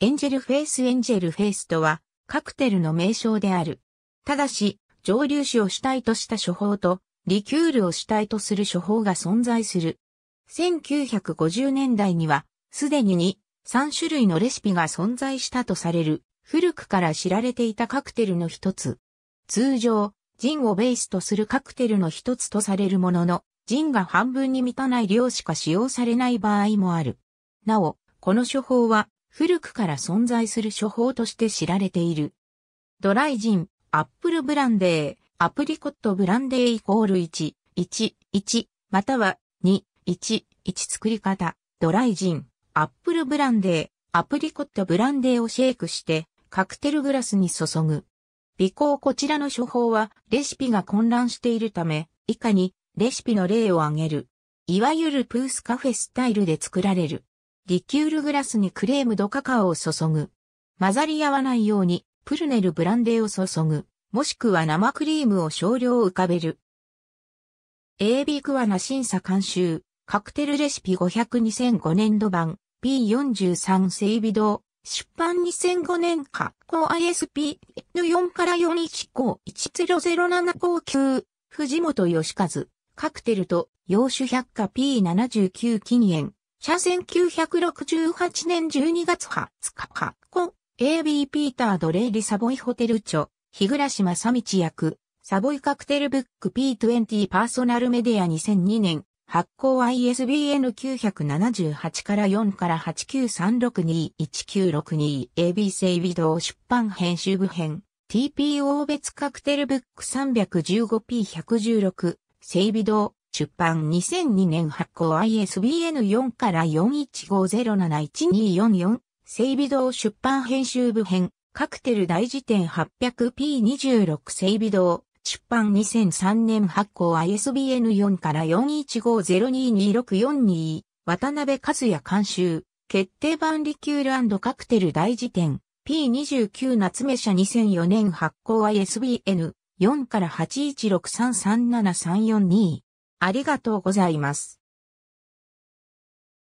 エンジェルフェイスエンジェルフェイスとは、カクテルの名称である。ただし、蒸留酒を主体とした処方と、リキュールを主体とする処方が存在する。1950年代には、すでに2、3種類のレシピが存在したとされる、古くから知られていたカクテルの一つ。通常、ジンをベースとするカクテルの一つとされるものの、ジンが半分に満たない量しか使用されない場合もある。なお、この処方は古くから存在する処方として知られている。ドライジン、アップルブランデー、アプリコットブランデーイコール1、1、1、または2、1、1作り方、ドライジン、アップルブランデー、アプリコットブランデーをシェイクして、カクテルグラスに注ぐ。微考こちらの処方は、レシピが混乱しているため、以下に、レシピの例を挙げる。いわゆるプースカフェスタイルで作られる。リキュールグラスにクレームドカカオを注ぐ。混ざり合わないように、プルネルブランデーを注ぐ。もしくは生クリームを少量浮かべる。AB クワナ審査監修、カクテルレシピ500 2005年度版、P43 整備堂、出版2005年発行 ISP、N4 から41項1007項級、藤本義和、カクテルと、洋酒百科 P79 禁煙。社1968年12月20日発行、AB ピーター・ドレイリ・サボイホテル著、日暮正道役、サボイカクテルブック P20 パーソナルメディア2002年、発行 ISBN 978から4から893621962 AB 整備堂出版編集部編 TPO 別カクテルブック 315P116 整備堂出版2002年発行 ISBN4 から41507124整備堂出版編集部編カクテル大辞典 800p26 整備堂出版2003年発行 ISBN4 から4 1 5 0 2 2 6 4 2渡辺和也監修決定版リキュールカクテル大辞典 P29 夏目社2004年発行 ISBN4 から8 1 6 3 3 7 3 4 2ありがとうございます。